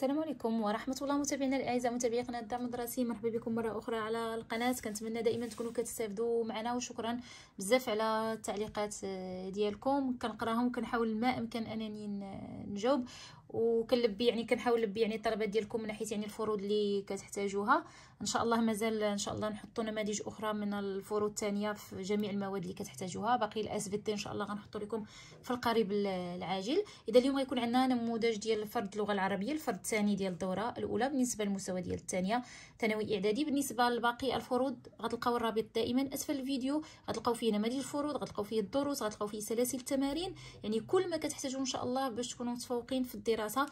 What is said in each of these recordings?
السلام عليكم ورحمه الله متابعينا الاعزاء متابعي قناه الدعم الدراسي مرحبا بكم مره اخرى على القناه كنتمنى دائما تكونوا كتستافدوا معنا وشكرا بزاف على التعليقات آه، ديالكم كنقراهم كنحاول ما امكن انني نجاوب وكنلبي يعني كنحاول نلبي يعني الطلبات ديالكم من ناحيه يعني الفروض اللي كتحتاجوها ان شاء الله مازال ان شاء الله نحطوا نماذج اخرى من الفروض الثانيه في جميع المواد اللي كتحتاجوها باقي الاس في تي ان شاء الله غنحطوا لكم في القريب العاجل اذا اليوم غيكون عندنا نموذج ديال فرد اللغه العربيه الفرد الثاني ديال الدوره الاولى بالنسبه للمستوى ديال الثانيه ثانوي اعدادي بالنسبه لباقي الفروض غتلقاو الرابط دائما اسفل الفيديو غتلقاو فيه نماذج الفروض غتلقاو فيه الدروس غتلقاو فيه سلاسل التمارين يعني كل ما كتحتاجوا ان شاء الله باش تكونوا متفوقين في الدراسه الدراسه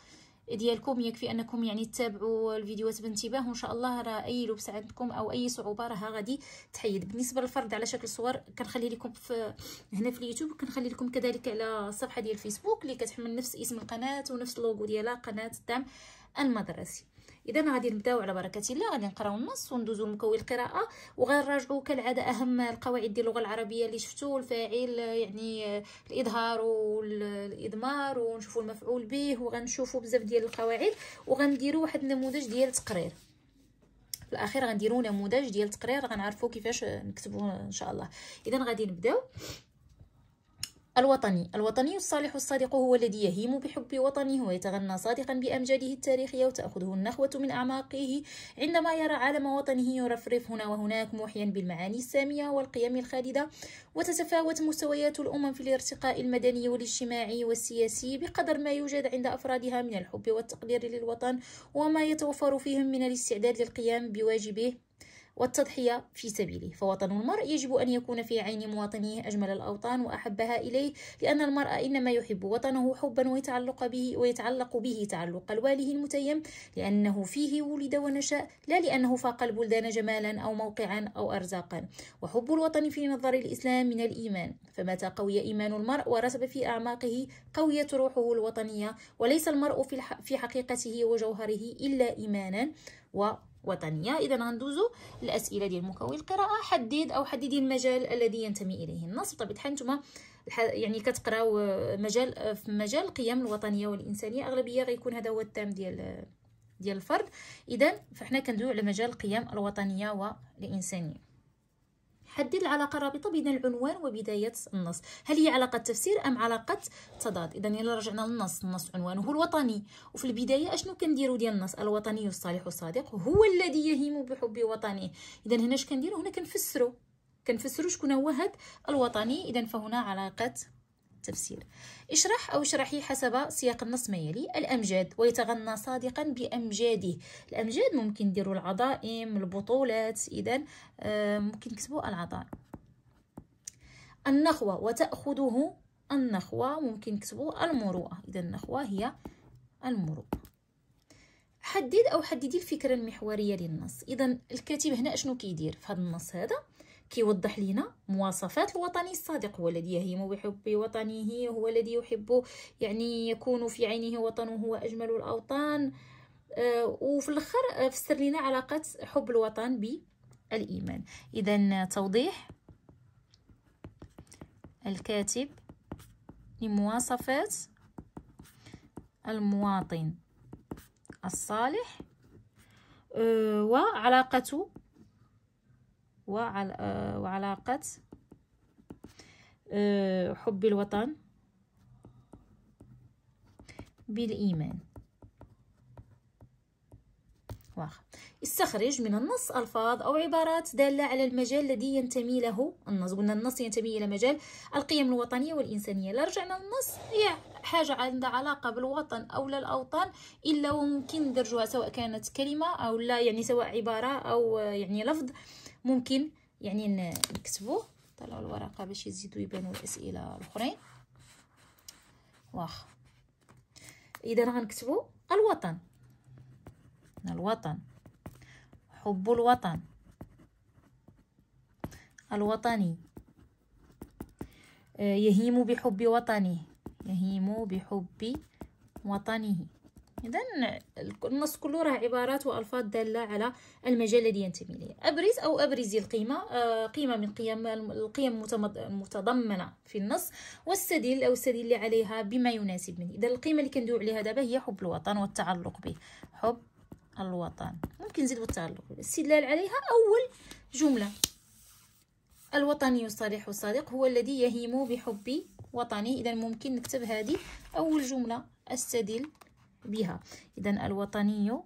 ديالكم يكفي انكم يعني تتابعوا الفيديوهات بانتباه وان شاء الله راه اي لبس عندكم او اي صعوبه راها غادي تحيد بالنسبه للفرد على شكل صور كنخلي لكم في هنا في اليوتيوب كنخلي لكم كذلك على الصفحه ديال الفيسبوك اللي كتحمل نفس اسم القناه ونفس اللوغو ديالها قناه الدعم المدرسي اذا غادي نبداو على بركه الله غادي نقراو النص وندوزو لمكون القراءه وغنراجعو كالعاده اهم القواعد ديال اللغه العربيه اللي شفتو الفاعل يعني الاظهار والادمار ونشوفو المفعول به وغنشوفو بزاف ديال القواعد وغنديرو واحد النموذج ديال التقرير في الاخير غنديرو نموذج ديال التقرير غنعرفو كيفاش نكتبو ان شاء الله اذا غادي نبداو الوطني الوطني الصالح الصادق هو الذي يهيم بحب وطنه ويتغنى صادقا بأمجاده التاريخية وتأخذه النخوة من أعماقه عندما يرى عالم وطنه يرفرف هنا وهناك موحيا بالمعاني السامية والقيم الخالدة وتتفاوت مستويات الأمم في الارتقاء المدني والاجتماعي والسياسي بقدر ما يوجد عند أفرادها من الحب والتقدير للوطن وما يتوفر فيهم من الاستعداد للقيام بواجبه والتضحية في سبيله فوطن المرء يجب أن يكون في عين مواطنيه أجمل الأوطان وأحبها إليه لأن المرء إنما يحب وطنه حبا ويتعلق به ويتعلق به تعلق الواله المتيم لأنه فيه ولد ونشأ لا لأنه فاق البلدان جمالا أو موقعا أو أرزاقا وحب الوطن في نظر الإسلام من الإيمان فمتى قوي إيمان المرء ورسب في أعماقه قويت روحه الوطنية وليس المرء في حقيقته وجوهره إلا إيمانا و وطنية إذا غندوزو الأسئلة ديال مكون القراءة حدد أو حددي المجال الذي ينتمي إليه النص بطبيعة الحال نتوما يعني كتقراو آه، مجال آه، في مجال القيم الوطنية والإنسانية أغلبية غيكون هذا هو التام ديال آه، ديال الفرد إذا فحنا كندويو على مجال القيم الوطنية والإنسانية حدد العلاقة الرابطة بين العنوان وبداية النص هل هي علاقة تفسير أم علاقة تضاد إذا إلا رجعنا للنص النص عنوانه الوطني وفي البداية أشنو كنديرو ديال النص الوطني الصالح الصادق هو الذي يهيم بحب وطنه إذا هنا اش كنديرو هنا كنفسرو كنفسرو شكون هو هاد الوطني إذا فهنا علاقة التفسير اشرح أو اشرحي حسب سياق النص ما يلي الأمجاد ويتغنى صادقا بأمجاده الأمجاد ممكن ديروا العظائم البطولات إذا آه، ممكن تكتبوا العظائم النخوة وتأخذه النخوة ممكن تكتبوا المروءة إذا النخوة هي المروءة حدد أو حددي الفكرة المحورية للنص إذا الكاتب هنا شنو كيدير في هذا النص هذا كيوضح لنا مواصفات الوطني الصادق هو الذي يهيم بحب وطنه هو الذي يحب يعني يكون في عينه وطنه هو اجمل الأوطان آه، وفي الاخر آه، فسر لنا علاقه حب الوطن بالايمان اذا توضيح الكاتب لمواصفات المواطن الصالح آه، وعلاقته آه، وعلاقة آه، حب الوطن بالإيمان واخ استخرج من النص ألفاظ أو عبارات دالة على المجال الذي ينتمي له النص قلنا النص ينتمي إلى مجال القيم الوطنية والإنسانية لا رجعنا للنص هي حاجة عندها علاقة بالوطن أو للأوطان إلا وممكن ندرجها سواء كانت كلمة أو لا يعني سواء عبارة أو آه، يعني لفظ ممكن يعني نكتبوه طلعوا الورقه باش يزيدوا يبانوا الاسئله الاخرين واخا اذا غنكتبوا الوطن الوطن حب الوطن الوطني آه، يهيم بحب وطنه يهيم بحب وطنه إذا النص كله راه عبارات وألفاظ دالة على المجال الذي ينتمي إليه أبرز أو أبرزي القيمة آه، قيمة من قيم القيم المتضمنة في النص والسديل أو السديل اللي عليها بما يناسبني إذا القيمة اللي كندوي عليها دابا هي حب الوطن والتعلق به حب الوطن ممكن نزيد التعلق به الاستدلال عليها أول جملة الوطني الصالح الصادق هو الذي يهيم بحب وطني إذا ممكن نكتب هذه أول جملة استدل بها إذا الوطني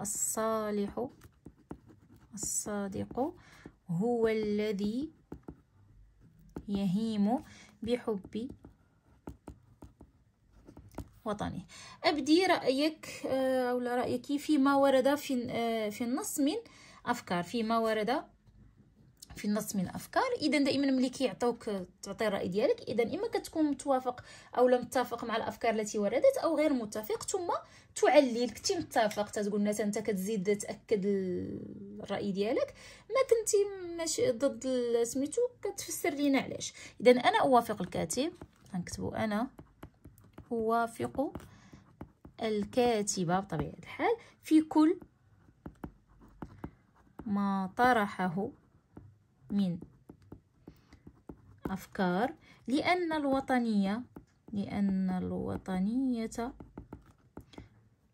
الصالح الصادق هو الذي يهيم بحب وطنه أبدي رأيك آه، أو رأيك فيما ورد آه، في النص من أفكار فيما ورد في النص من افكار اذا دائما ملي كيعطيوك تعطي الراي ديالك اذا اما كتكون متوافق او لم متفق مع الافكار التي وردت او غير متفق ثم تعلل كنتي متفق تتقول مثلا انت كتزيد تاكد الراي ديالك ما كنتي ماشي ضد سميتو كتفسر لينا علاش اذا انا اوافق الكاتب غنكتبو انا اوافق الكاتبه بطبيعه الحال في كل ما طرحه من أفكار لأن الوطنية لأن الوطنية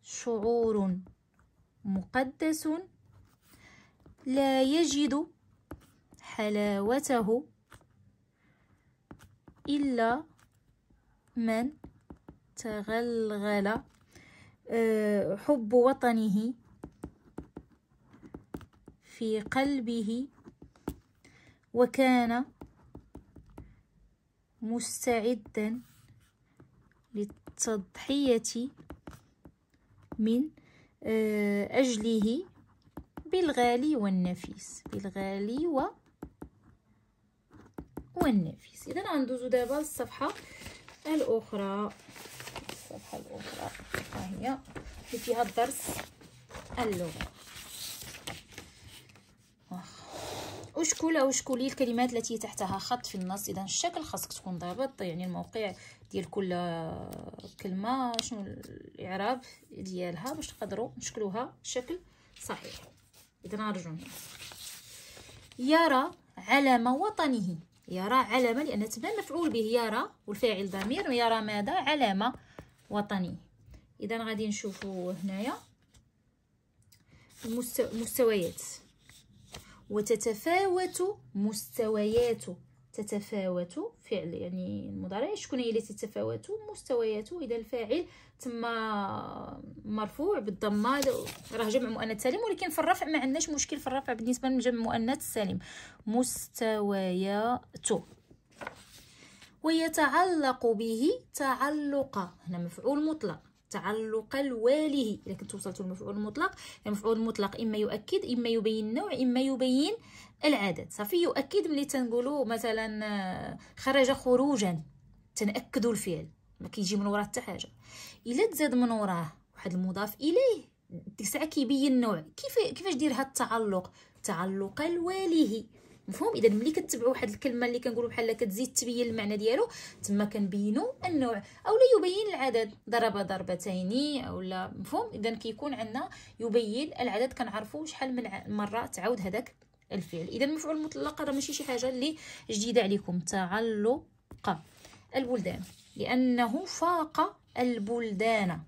شعور مقدس لا يجد حلاوته إلا من تغلغل آه، حب وطنه في قلبه وكان مستعدا للتضحية من آه، أجله بالغالي والنفيس بالغالي و والنفيس إذا غندوزو دابا للصفحة الأخرى الصفحة الأخرى ها هي اللي فيها الدرس اللغة أشكل أو أشكلي الكلمات التي تحتها خط في النص إذا الشكل خاصك تكون ضابط يعني الموقع ديال كل كلمة شنو الإعراب ديالها باش تقدروا نشكلوها شكل صحيح إذا نرجعوا يرى علم وطنه يرى علامة لأن تبان مفعول به يرى والفاعل ضمير ويرى ماذا علامة وطني إذا غادي نشوفوا هنايا المستويات وتتفاوت مستوياته تتفاوت فعل يعني المضارع شكون هي اللي تتفاوت مستوياته اذا الفاعل تما مرفوع بالضمه راه جمع مؤنث سالم ولكن في الرفع ما عندناش مشكل في الرفع بالنسبه لجمع مؤنث سالم مستوياته ويتعلق به تعلق هنا مفعول مطلق تعلق الواله الا كنت وصلت المفعول المطلق المفعول المطلق اما يؤكد اما يبين النوع اما يبين العدد صافي يؤكد ملي تنقولوا مثلا آه، خرج خروجا تنأكدوا الفعل ما كيجي من وراه حتى حاجه الا تزاد من وراه واحد المضاف اليه ديك الساعه كيبين النوع كيف كيفاش دير هاد التعلق تعلق الواله مفهوم اذا ملي كتبعوا واحد الكلمه اللي كنقولوا بحال كتزيد تبين المعنى ديالو تما كنبينوا النوع او لا يبين العدد ضرب ضربتين او لا مفهوم اذا كيكون عندنا يبين العدد كنعرفوا شحال من مره تعاود هذاك الفعل اذا المفعول المطلق راه ماشي شي حاجه اللي جديده عليكم تعلق البلدان لانه فاق البلدان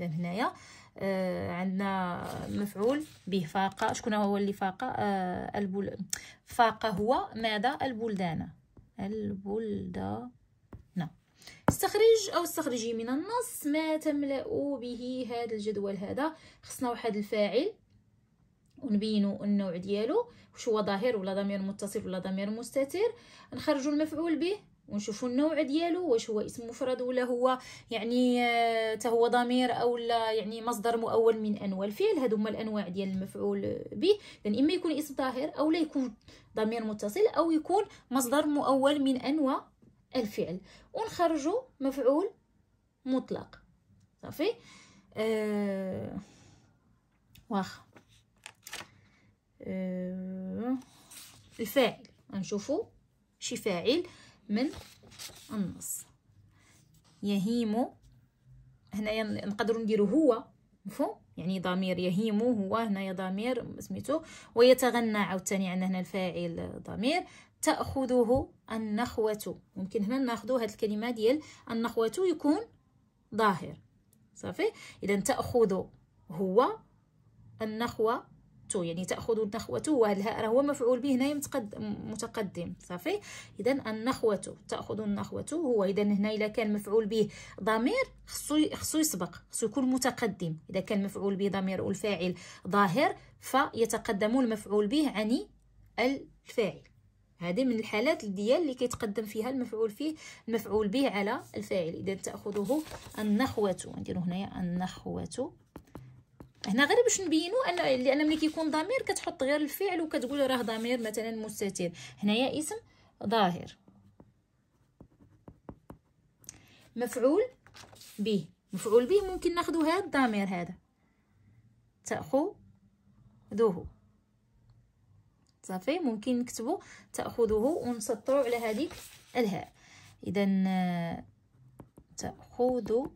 اذا هنايا آه عندنا مفعول به فاقة شكون هو اللي فاقة آه البل... فاقة هو ماذا البلدان البلدان استخرج او استخرجي من النص ما تملا به هذا الجدول هذا خصنا واحد الفاعل ونبينوا النوع ديالو واش هو ظاهر ولا ضمير متصل ولا ضمير مستتر نخرجوا المفعول به ونشوفوا النوع ديالو واش هو اسم مفرد ولا هو يعني حتى آه، هو ضمير او لا يعني مصدر مؤول من انواع الفعل هادو هما الانواع ديال المفعول به اذا اما يكون اسم ظاهر او لا يكون ضمير متصل او يكون مصدر مؤول من انواع الفعل ونخرجوا مفعول مطلق صافي أه... واخا أه... الفاعل نشوفوا شي فاعل من النص يهيم هنايا نقدروا نديرو هو مفهوم يعني ضمير يهيم هو هنايا ضمير سميتو ويتغنى عاوتاني عندنا هنا الفاعل ضمير تاخذه النخوه ممكن هنا ناخذوا هاد الكلمه ديال النخوه يكون ظاهر صافي اذا تاخذ هو النخوه تو يعني تاخذ النخوه وهذا الهاء راه هو مفعول به هنا متقدم صافي اذا النخوه تاخذ النخوه هو اذا هنا الا كان مفعول به ضمير خصو خصو يسبق خصو يكون متقدم اذا كان مفعول به ضمير الفاعل ظاهر فيتقدم المفعول به عن الفاعل هذه من الحالات ديال اللي كيتقدم فيها المفعول فيه المفعول به على الفاعل اذا تاخذه النخوه نديرو هنايا النخوه هنا غير باش نبينوا ان لان ملي كيكون ضمير كتحط غير الفعل وكتقول راه ضمير مثلا مستتر هنايا اسم ظاهر مفعول به مفعول به ممكن ناخذ هذا الضمير هذا تاخذوه صافي ممكن نكتبو تاخذوه ونسطروا على هذيك الهاء اذا تاخذوه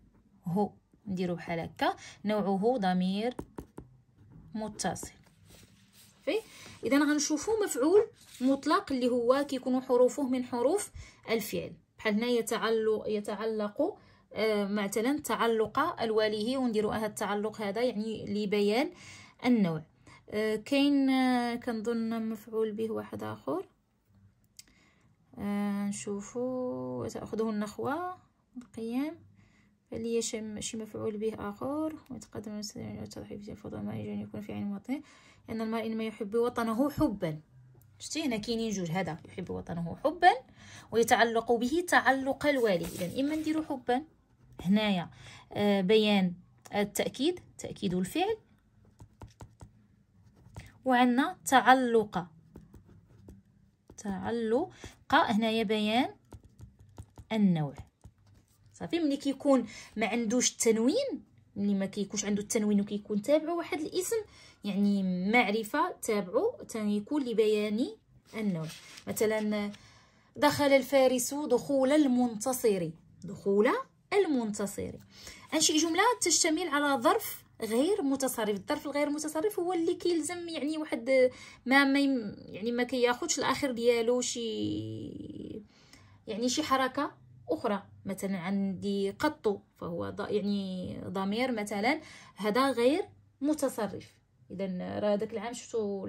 نديرو بحال هكا نوعه ضمير متصل صافي اذا غنشوفو مفعول مطلق اللي هو كيكونوا حروفه من حروف الفعل بحال هنا يتعلق يتعلق آه، مثلا تعلق الواليه ونديرو هذا التعلق هذا يعني لبيان النوع آه، كاين آه، كنظن مفعول به واحد اخر نشوفو تاخذه النخوه القيام يشم شي مفعول به آخر ويتقدم على التضحية فضل ما يجب أن يكون في عين المواطن لأن المرء إنما يحب وطنه حبا شتي هنا كاينين جوج هذا يحب وطنه حبا ويتعلق به تعلق الوالي إذا إما نديرو حبا هنايا آه، بيان التأكيد تأكيد الفعل وعندنا تعلق تعلق هنايا بيان النوع صافي ملي كيكون ما عندوش التنوين ملي ما كيكونش عنده التنوين وكيكون تابعو واحد الاسم يعني معرفه تابعو يكون لبيان النوع مثلا دخل الفارس دخول المنتصر دخول المنتصر انشئ جمله تشتمل على ظرف غير متصرف الظرف الغير متصرف هو اللي كيلزم يعني واحد ما, ما يعني ما كياخذش الاخر ديالو شي يعني شي حركه اخرى مثلا عندي قط فهو يعني ضمير مثلا هذا غير متصرف اذا راه داك العام شفتوا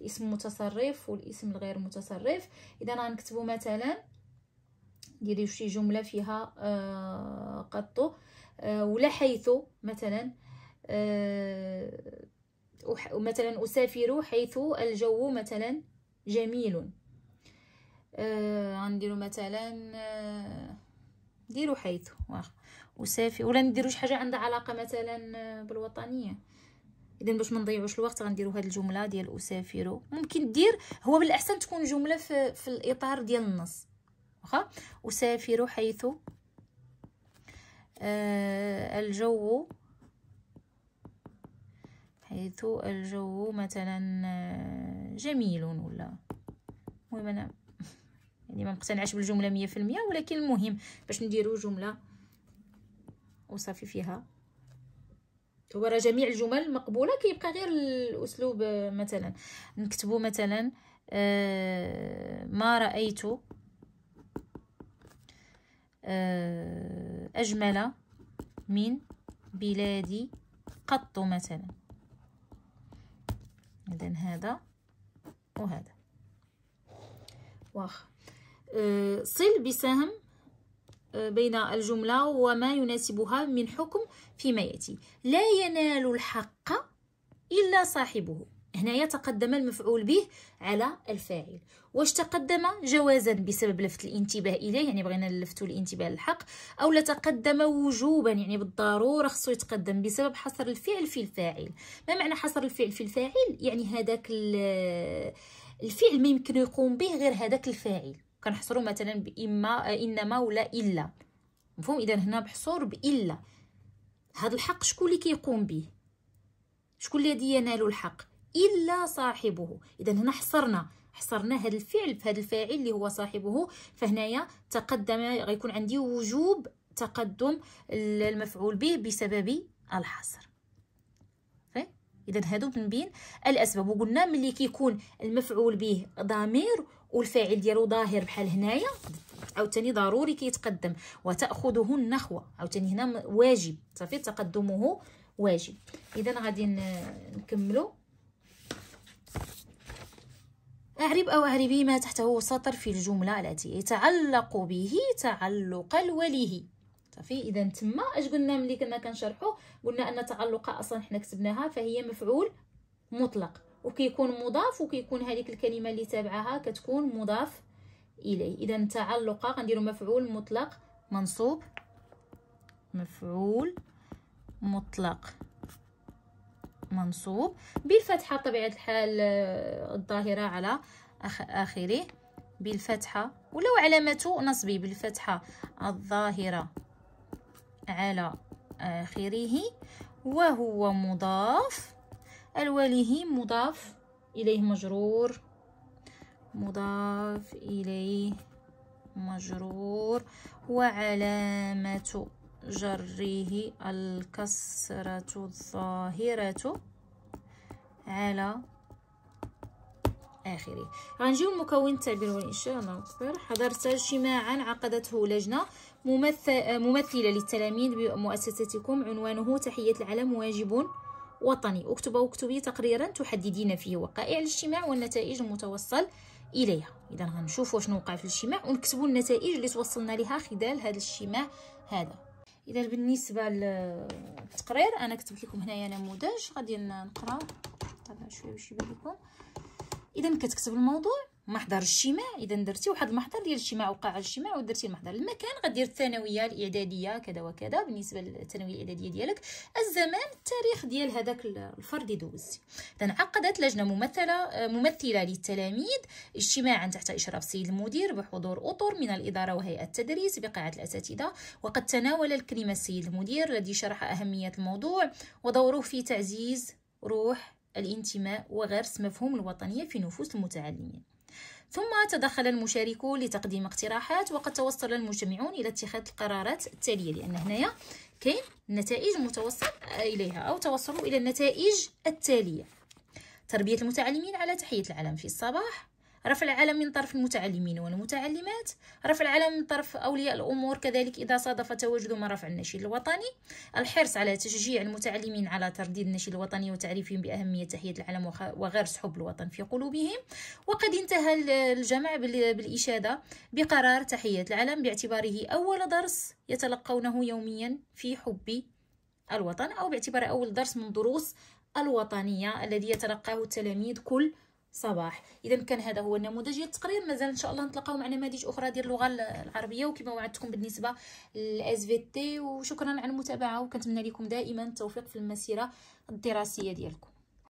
الاسم المتصرف والاسم الغير متصرف اذا غنكتبوا مثلا ديري شي جمله فيها آه قط آه ولا حيث مثلا آه مثلا اسافر حيث الجو مثلا جميل آه، غنديروا مثلا آه، ديرو حيث واخا وصافي ولا نديروش حاجه عندها علاقه مثلا آه، بالوطنيه اذا باش ما نضيعوش الوقت غنديروا هذه الجمله ديال اسافر ممكن دير هو بالاحسن تكون جمله في, في الاطار ديال النص واخا اسافر حيث آه الجو حيث الجو مثلا آه، جميل ولا المهم انا يعني ما مقتنعش بالجمله مية في المية ولكن المهم باش نديرو جمله وصافي فيها هو راه جميع الجمل مقبوله كيبقى غير الاسلوب مثلا نكتبو مثلا آه، ما رايت آه، اجمل من بلادي قط مثلا اذا هذا وهذا واخا آه، صل بسهم آه، بين الجملة وما يناسبها من حكم فيما يأتي لا ينال الحق إلا صاحبه هنا تقدم المفعول به على الفاعل واش تقدم جوازا بسبب لفت الانتباه اليه يعني بغينا نلفتوا الانتباه للحق او لا تقدم وجوبا يعني بالضروره خصو يتقدم بسبب حصر الفعل في الفاعل ما معنى حصر الفعل في الفاعل يعني هذاك الفعل ما يمكن يقوم به غير هذاك الفاعل كنحصروا مثلا باما انما ولا الا مفهوم اذا هنا محصور بالا هذا الحق شكون اللي كيقوم به شكون الذي ينال الحق الا صاحبه اذا هنا حصرنا حصرنا هذا الفعل في هذا الفاعل اللي هو صاحبه فهنايا تقدم غيكون عندي وجوب تقدم المفعول به بسبب الحصر اذا هادو من بين الاسباب وقلنا ملي كيكون المفعول به ضمير والفاعل ديالو ظاهر بحال هنايا عاوتاني ضروري كيتقدم وتاخذه النخوه عاوتاني هنا واجب صافي تقدمه واجب اذا غادي نكملو أعرب أو أعربي ما تحته سطر في الجملة التي يتعلق به تعلق الوليه صافي اذا تما اش قلنا ملي كنا كنشرحو قلنا ان تعلق اصلا حنا كتبناها فهي مفعول مطلق وكيكون مضاف وكيكون هذيك الكلمه اللي تابعها كتكون مضاف اليه اذا تعلق غنديروا مفعول مطلق منصوب مفعول مطلق منصوب بالفتحه طبيعه الحال آه، الظاهره على اخره بالفتحه ولو علامه نصبي بالفتحه الظاهره على اخره وهو مضاف الواليه مضاف إليه مجرور مضاف إليه مجرور وعلامة جره الكسرة الظاهرة على آخره غنجيو لمكون التعبير والإنشاء الله أكبر حضرت اجتماعا عقدته لجنة ممثلة للتلاميذ بمؤسستكم عنوانه تحية العلم واجب وطني اكتب واكتبي تقريرا تحددين فيه وقائع الاجتماع والنتائج المتوصل اليها اذا غنشوفوا شنو وقع في الاجتماع ونكتبوا النتائج اللي توصلنا لها خلال هذا الاجتماع هذا اذا بالنسبه للتقرير انا كتبت لكم هنايا نموذج غادي نقرا طبعا شويه باش يبان لكم اذا كتكتب الموضوع محضر الاجتماع اذا درتي واحد المحضر ديال الاجتماع وقاع الاجتماع ودرتي المحضر المكان غدير الثانويه الاعداديه كذا وكذا بالنسبه للثانويه الاعداديه ديالك الزمان التاريخ ديال هذاك الفرد دوزتي اذا عقدت لجنه ممثله آه، ممثله للتلاميذ اجتماعا تحت اشراف السيد المدير بحضور اطر من الاداره وهيئه التدريس بقاعه الاساتذه وقد تناول الكلمه السيد المدير الذي شرح اهميه الموضوع ودوره في تعزيز روح الانتماء وغرس مفهوم الوطنيه في نفوس المتعلمين ثم تدخل المشاركون لتقديم اقتراحات وقد توصل المجتمعون الى اتخاذ القرارات التاليه لان هنايا كاين نتائج متوصل اليها او توصلوا الى النتائج التاليه تربيه المتعلمين على تحيه العلم في الصباح رفع العلم من طرف المتعلمين والمتعلمات رفع العلم من طرف أولياء الأمور كذلك إذا صادف تواجد ما رفع النشيد الوطني الحرص على تشجيع المتعلمين على ترديد النشيد الوطني وتعريفهم بأهمية تحية العلم وغرس حب الوطن في قلوبهم وقد انتهى الجمع بالإشادة بقرار تحية العلم باعتباره أول درس يتلقونه يوميا في حب الوطن أو باعتباره أول درس من دروس الوطنية الذي يتلقاه التلاميذ كل صباح اذا كان هذا هو النموذج ديال التقرير مازال ان شاء الله نتلاقاو مع نماذج اخرى ديال اللغه العربيه وكما وعدتكم بالنسبه للاس في تي وشكرا على المتابعه وكنتمنى لكم دائما التوفيق في المسيره الدراسيه ديالكم